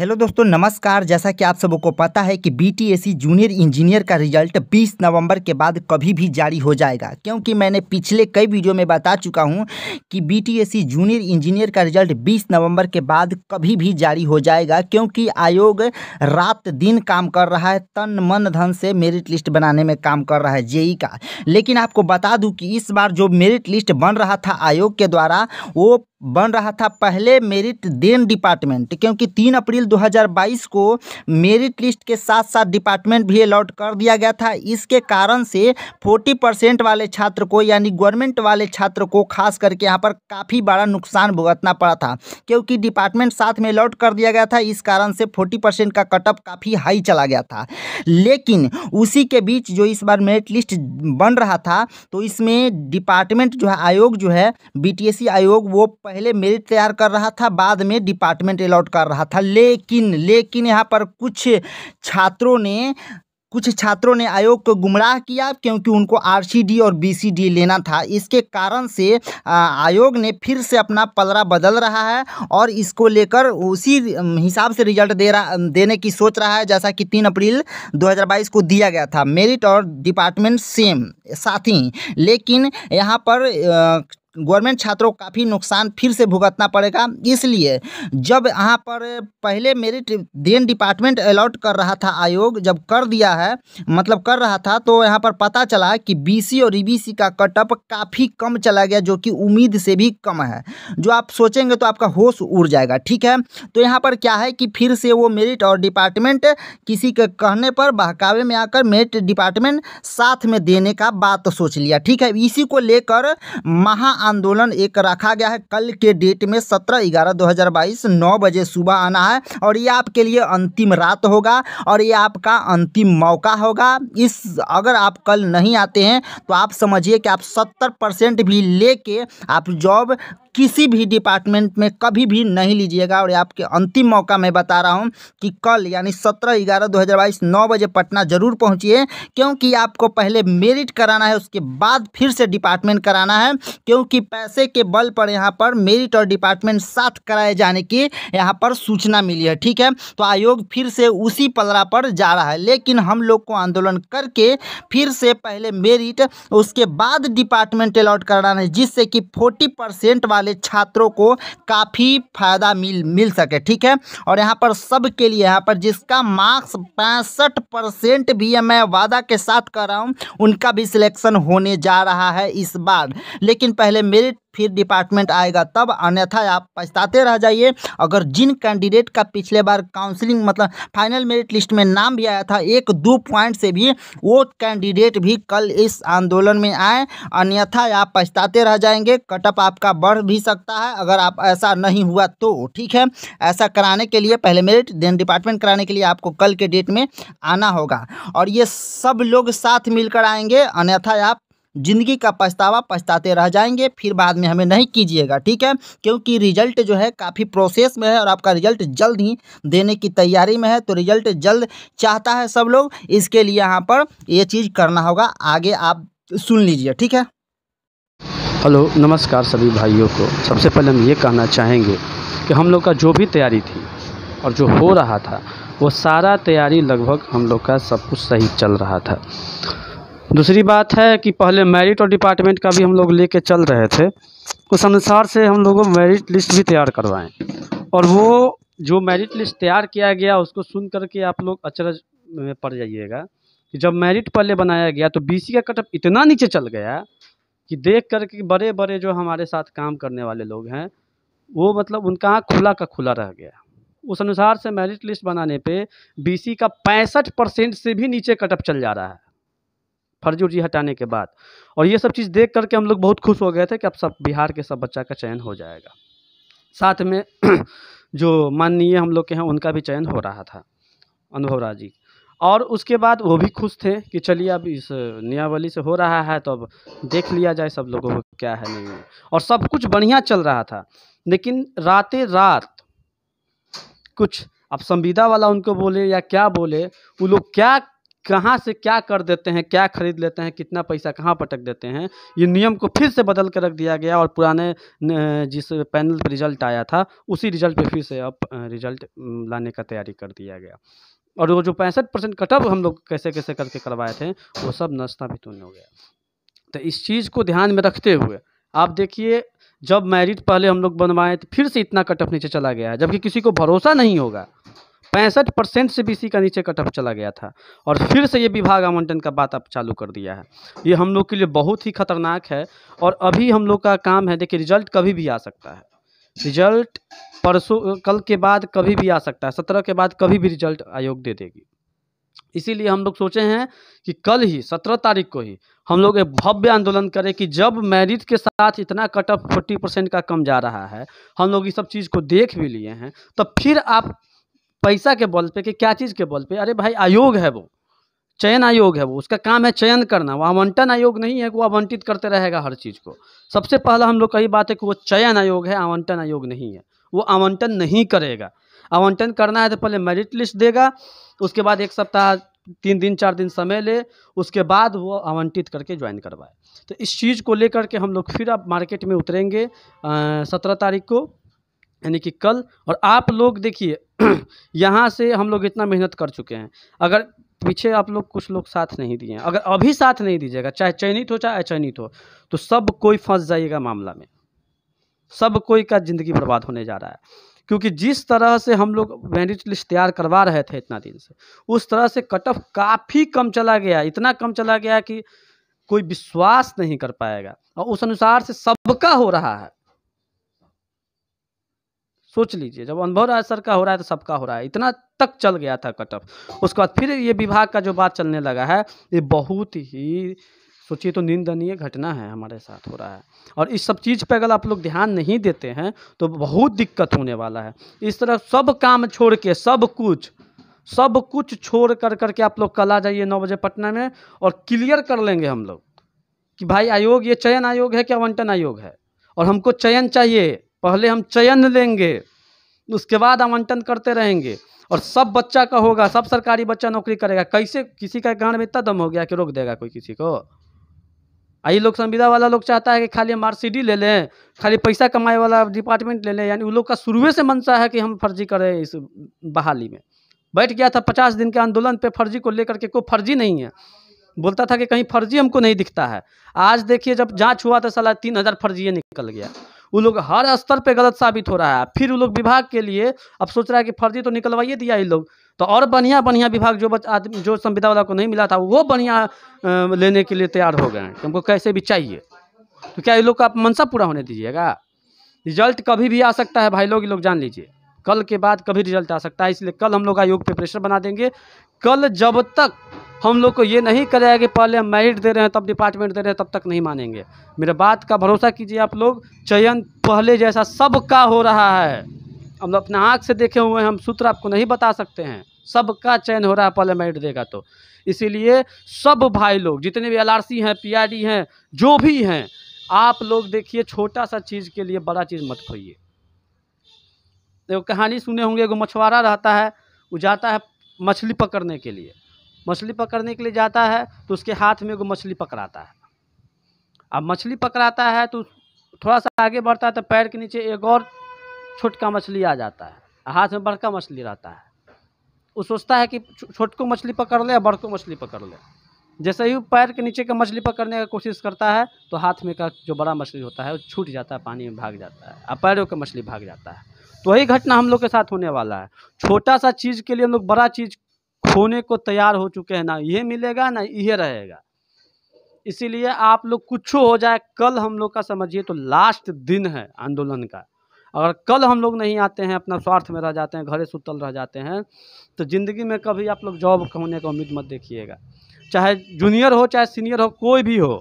hello दोस्तों नमस्कार जैसा कि आप सबको पता है कि बी e जूनियर इंजीनियर का रिजल्ट 20 नवंबर के बाद कभी भी जारी हो जाएगा क्योंकि मैंने पिछले कई वीडियो में बता चुका हूं कि बी e जूनियर इंजीनियर का रिजल्ट 20 नवंबर के बाद कभी भी जारी हो जाएगा क्योंकि आयोग रात दिन काम कर रहा है तन मन धन से मेरिट लिस्ट बनाने में काम कर रहा है जेई का लेकिन आपको बता दूँ कि इस बार जो मेरिट लिस्ट बन रहा था आयोग के द्वारा वो बन रहा था पहले मेरिट देन डिपार्टमेंट क्योंकि तीन अप्रैल 2022 को मेरिट लिस्ट के साथ साथ डिपार्टमेंट भी अलॉट कर दिया गया था इसके कारण से 40 परसेंट वाले छात्र को यानी गवर्नमेंट वाले छात्र को खास करके यहाँ पर काफ़ी बड़ा नुकसान भुगतना पड़ा था क्योंकि डिपार्टमेंट साथ में अलॉट कर दिया गया था इस कारण से फोर्टी परसेंट का कटअप काफ़ी हाई चला गया था लेकिन उसी के बीच जो इस बार मेरिट लिस्ट बन रहा था तो इसमें डिपार्टमेंट जो है आयोग जो है बी e आयोग वो पहले मेरिट तैयार कर रहा था बाद में डिपार्टमेंट अलॉट कर रहा था लेकिन लेकिन यहाँ पर कुछ छात्रों ने कुछ छात्रों ने आयोग को गुमराह किया क्योंकि उनको आरसीडी और बीसीडी लेना था इसके कारण से आयोग ने फिर से अपना पलरा बदल रहा है और इसको लेकर उसी हिसाब से रिजल्ट दे रहा देने की सोच रहा है जैसा कि तीन अप्रैल 2022 को दिया गया था मेरिट और डिपार्टमेंट सेम साथ ही लेकिन यहाँ पर गवर्नमेंट छात्रों को काफ़ी नुकसान फिर से भुगतना पड़ेगा इसलिए जब यहाँ पर पहले मेरिट देन डिपार्टमेंट अलॉट कर रहा था आयोग जब कर दिया है मतलब कर रहा था तो यहाँ पर पता चला कि बीसी और ईबीसी e का कटअप काफ़ी कम चला गया जो कि उम्मीद से भी कम है जो आप सोचेंगे तो आपका होश उड़ जाएगा ठीक है तो यहाँ पर क्या है कि फिर से वो मेरिट और डिपार्टमेंट किसी के कहने पर बहकावे में आकर मेरिट डिपार्टमेंट साथ में देने का बात सोच लिया ठीक है इसी को लेकर महा आंदोलन एक रखा गया है कल के डेट में सत्रह ग्यारह दो हज़ार बाईस नौ बजे सुबह आना है और ये आपके लिए अंतिम रात होगा और ये आपका अंतिम मौका होगा इस अगर आप कल नहीं आते हैं तो आप समझिए कि आप सत्तर परसेंट भी लेके आप जॉब किसी भी डिपार्टमेंट में कभी भी नहीं लीजिएगा और आपके अंतिम मौका मैं बता रहा हूँ कि कल यानी सत्रह ग्यारह दो हज़ार बाईस नौ बजे पटना जरूर पहुँचिए क्योंकि आपको पहले मेरिट कराना है उसके बाद फिर से डिपार्टमेंट कराना है क्योंकि पैसे के बल पर यहाँ पर मेरिट और डिपार्टमेंट साथ कराए जाने की यहाँ पर सूचना मिली है ठीक है तो आयोग फिर से उसी पलरा पर जा रहा है लेकिन हम लोग को आंदोलन करके फिर से पहले मेरिट उसके बाद डिपार्टमेंट अलॉट कराना है जिससे कि फोर्टी परसेंट वाले वाले छात्रों को काफ़ी फ़ायदा मिल मिल सके ठीक है और यहाँ पर सब के लिए यहाँ पर जिसका मार्क्स पैंसठ परसेंट भी है मैं वादा के साथ कर रहा हूँ उनका भी सिलेक्शन होने जा रहा है इस बार लेकिन पहले मेरिट फिर डिपार्टमेंट आएगा तब अन्यथा आप पछताते रह जाइए अगर जिन कैंडिडेट का पिछले बार काउंसलिंग मतलब फाइनल मेरिट लिस्ट में नाम भी आया था एक दो पॉइंट से भी वो कैंडिडेट भी कल इस आंदोलन में आए अन्यथा आप पछताते रह जाएंगे कटअप आपका बढ़ भी सकता है अगर आप ऐसा नहीं हुआ तो ठीक है ऐसा कराने के लिए पहले मेरिट देन डिपार्टमेंट कराने के लिए आपको कल के डेट में आना होगा और ये सब लोग साथ मिलकर आएंगे अन्यथा आप ज़िंदगी का पछतावा पछताते रह जाएंगे फिर बाद में हमें नहीं कीजिएगा ठीक है क्योंकि रिजल्ट जो है काफ़ी प्रोसेस में है और आपका रिजल्ट जल्द ही देने की तैयारी में है तो रिजल्ट जल्द चाहता है सब लोग इसके लिए यहाँ पर ये चीज़ करना होगा आगे आप सुन लीजिए ठीक है हेलो नमस्कार सभी भाइयों को सबसे पहले हम ये कहना चाहेंगे कि हम लोग का जो भी तैयारी थी और जो हो रहा था वो सारा तैयारी लगभग हम लोग का सब कुछ सही चल रहा था दूसरी बात है कि पहले मेरिट और डिपार्टमेंट का भी हम लोग लेके चल रहे थे उस अनुसार से हम लोगों मेरिट लिस्ट भी तैयार करवाएं और वो जो मेरिट लिस्ट तैयार किया गया उसको सुन करके आप लोग अचरज में पड़ जाइएगा कि जब मेरिट पहले बनाया गया तो बीसी का कटअप इतना नीचे चल गया कि देख करके बड़े बड़े जो हमारे साथ काम करने वाले लोग हैं वो मतलब उनका आँख खुला का खुला रह गया उस अनुसार से मेरिट लिस्ट बनाने पे बीसी का पैंसठ परसेंट से भी नीचे कटअप चल जा रहा है फर्जी उर्जी हटाने के बाद और ये सब चीज़ देख करके हम लोग बहुत खुश हो गए थे कि अब सब बिहार के सब बच्चा का चयन हो जाएगा साथ में जो माननीय हम लोग के हैं उनका भी चयन हो रहा था अनुभव राज जी और उसके बाद वो भी खुश थे कि चलिए अब इस नियावली से हो रहा है तो अब देख लिया जाए सब लोगों को क्या है नहीं है और सब कुछ बढ़िया चल रहा था लेकिन रातें रात कुछ अब संविदा वाला उनको बोले या क्या बोले वो लोग क्या कहाँ से क्या कर देते हैं क्या खरीद लेते हैं कितना पैसा कहाँ पटक देते हैं ये नियम को फिर से बदल कर रख दिया गया और पुराने जिस पैनल पर रिजल्ट आया था उसी रिजल्ट पे फिर से अब रिजल्ट लाने का तैयारी कर दिया गया और वो जो पैंसठ परसेंट कटअप हम लोग कैसे कैसे करके करवाए थे वो सब नस्ता भी हो गया तो इस चीज़ को ध्यान में रखते हुए आप देखिए जब मैरिट पहले हम लोग बनवाए तो फिर से इतना कटअप नीचे चला गया है जबकि किसी को भरोसा नहीं होगा पैंसठ परसेंट से बीसी का नीचे कट ऑफ चला गया था और फिर से ये विभाग आवंटन का बात अब चालू कर दिया है ये हम लोग के लिए बहुत ही खतरनाक है और अभी हम लोग का काम है देखिए रिजल्ट कभी भी आ सकता है रिजल्ट परसों कल के बाद कभी भी आ सकता है सत्रह के बाद कभी भी रिजल्ट आयोग दे देगी इसीलिए हम लोग सोचे हैं कि कल ही सत्रह तारीख को ही हम लोग एक भव्य आंदोलन करें कि जब मेरिट के साथ इतना कट ऑफ फोर्टी परसेंट का कम जा रहा है हम लोग ये सब चीज़ को देख भी लिए हैं तब फिर आप पैसा के बल पे कि क्या चीज़ के बल पे अरे भाई आयोग है वो चयन आयोग है वो उसका काम है चयन करना वो आवंटन आयोग नहीं है वो आवंटित करते रहेगा हर चीज़ को सबसे पहला हम लोग कही बात है कि वो चयन आयोग है आवंटन आयोग नहीं है वो आवंटन नहीं करेगा आवंटन करना है तो पहले मेरिट लिस्ट देगा उसके बाद एक सप्ताह तीन दिन चार दिन समय ले उसके बाद वो आवंटित करके ज्वाइन करवाए तो इस चीज़ को लेकर के हम लोग फिर अब मार्केट में उतरेंगे सत्रह तारीख को यानी कि कल और आप लोग देखिए यहाँ से हम लोग इतना मेहनत कर चुके हैं अगर पीछे आप लोग कुछ लोग साथ नहीं दिए अगर अभी साथ नहीं दीजिएगा चाहे चयनित हो चाहे अचयनित हो तो सब कोई फंस जाइएगा मामला में सब कोई का ज़िंदगी बर्बाद होने जा रहा है क्योंकि जिस तरह से हम लोग मेरिट लिस्ट तैयार करवा रहे थे इतना दिन से उस तरह से कट ऑफ काफ़ी कम चला गया इतना कम चला गया कि कोई विश्वास नहीं कर पाएगा और उस अनुसार से सबका हो रहा है सोच लीजिए जब अनुभव राय सर का हो रहा है तो सबका हो रहा है इतना तक चल गया था कट ऑफ उसके बाद फिर ये विभाग का जो बात चलने लगा है ये बहुत ही सोचिए तो निंदनीय घटना है हमारे साथ हो रहा है और इस सब चीज़ पर अगर आप लोग ध्यान नहीं देते हैं तो बहुत दिक्कत होने वाला है इस तरह सब काम छोड़ के सब कुछ सब कुछ छोड़ कर करके आप लोग कल आ जाइए नौ बजे पटना में और क्लियर कर लेंगे हम लोग कि भाई आयोग ये चयन आयोग है कि आवंटन आयोग है और हमको चयन चाहिए पहले हम चयन लेंगे उसके बाद आवंटन करते रहेंगे और सब बच्चा का होगा सब सरकारी बच्चा नौकरी करेगा कैसे किसी का गांड में इतना दम हो गया कि रोक देगा कोई किसी को आई लोग संविदा वाला लोग चाहता है कि खाली हम आर ले लें खाली पैसा कमाए वाला डिपार्टमेंट ले लें यानी उन लोग का शुरू से मनसा है कि हम फर्जी करें इस बहाली में बैठ गया था पचास दिन के आंदोलन पे फर्जी को लेकर के कोई फर्जी नहीं है बोलता था कि कहीं फर्जी हमको नहीं दिखता है आज देखिए जब जांच हुआ तो सलाह तीन हज़ार फर्जी निकल गया वो लोग हर स्तर पे गलत साबित हो रहा है फिर वो लोग विभाग के लिए अब सोच रहा है कि फर्जी तो निकलवाइए दिया ये लोग तो और बढ़िया बढ़िया विभाग जो बच आदमी जो संविदा वाला को नहीं मिला था वो बढ़िया लेने के लिए तैयार हो गए हैं हमको कैसे भी चाहिए तो क्या ये लोग का मनसा पूरा होने दीजिएगा रिजल्ट कभी भी आ सकता है भाई लोग ये लोग जान लीजिए कल के बाद कभी रिजल्ट आ सकता है इसलिए कल हम लोग आयोग पे प्रेशर बना देंगे कल जब तक हम लोग को ये नहीं करेगा कि पहले हम मेरिट दे रहे हैं तब डिपार्टमेंट दे रहे हैं तब तक नहीं मानेंगे मेरे बात का भरोसा कीजिए आप लोग चयन पहले जैसा सबका हो रहा है हम अपने आँख से देखे हुए हैं हम सूत्र आपको नहीं बता सकते हैं सबका चयन हो रहा है पहले मेरिट देगा तो इसीलिए सब भाई लोग जितने भी एल हैं पी हैं जो भी हैं आप लोग देखिए छोटा सा चीज़ के लिए बड़ा चीज़ मत खोइए देखो कहानी सुने होंगे एगो मछुआरा रहता है वो जाता है मछली पकड़ने के लिए मछली पकड़ने के लिए जाता है तो उसके हाथ में वो मछली पकड़ाता है अब मछली पकड़ाता है तो थोड़ा सा आगे बढ़ता है तो पैर के नीचे एक और छोटका मछली आ जाता है हाथ में बड़का मछली रहता है वो सोचता है कि छोटको मछली पकड़ ले या बड़को मछली पकड़ ले जैसे ही पैर के नीचे का मछली पकड़ने का कोशिश करता है तो हाथ में का जो बड़ा मछली होता है वो छूट जाता है पानी में भाग जाता है और पैरों का मछली भाग जाता है तो वही घटना हम लोग के साथ होने वाला है छोटा सा चीज़ के लिए हम लोग बड़ा चीज़ खोने को तैयार हो चुके हैं ना ये मिलेगा ना ये रहेगा इसीलिए आप लोग कुछ हो जाए कल हम लोग का समझिए तो लास्ट दिन है आंदोलन का अगर कल हम लोग नहीं आते हैं अपना स्वार्थ में रह जाते हैं घरे सुतल रह जाते हैं तो ज़िंदगी में कभी आप लोग जॉब होने का उम्मीद मत देखिएगा चाहे जूनियर हो चाहे सीनियर हो कोई भी हो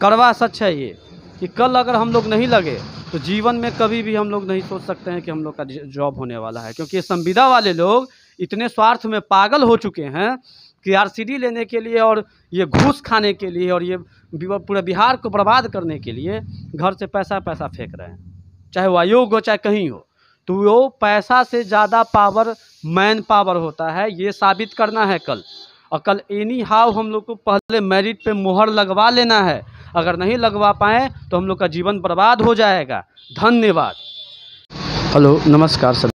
करवा सच है ये कि कल अगर हम लोग नहीं लगे तो जीवन में कभी भी हम लोग नहीं सोच सकते हैं कि हम लोग का जॉब होने वाला है क्योंकि ये संविदा वाले लोग इतने स्वार्थ में पागल हो चुके हैं कि आरसीडी लेने के लिए और ये घूस खाने के लिए और ये पूरे बिहार को बर्बाद करने के लिए घर से पैसा पैसा फेंक रहे हैं चाहे वो आयोग हो चाहे कहीं हो तो वो पैसा से ज़्यादा पावर मैन पावर होता है ये साबित करना है कल और कल एनी हाव हम लोग को पहले मेरिट पे मोहर लगवा लेना है अगर नहीं लगवा पाए तो हम लोग का जीवन बर्बाद हो जाएगा धन्यवाद हेलो नमस्कार सर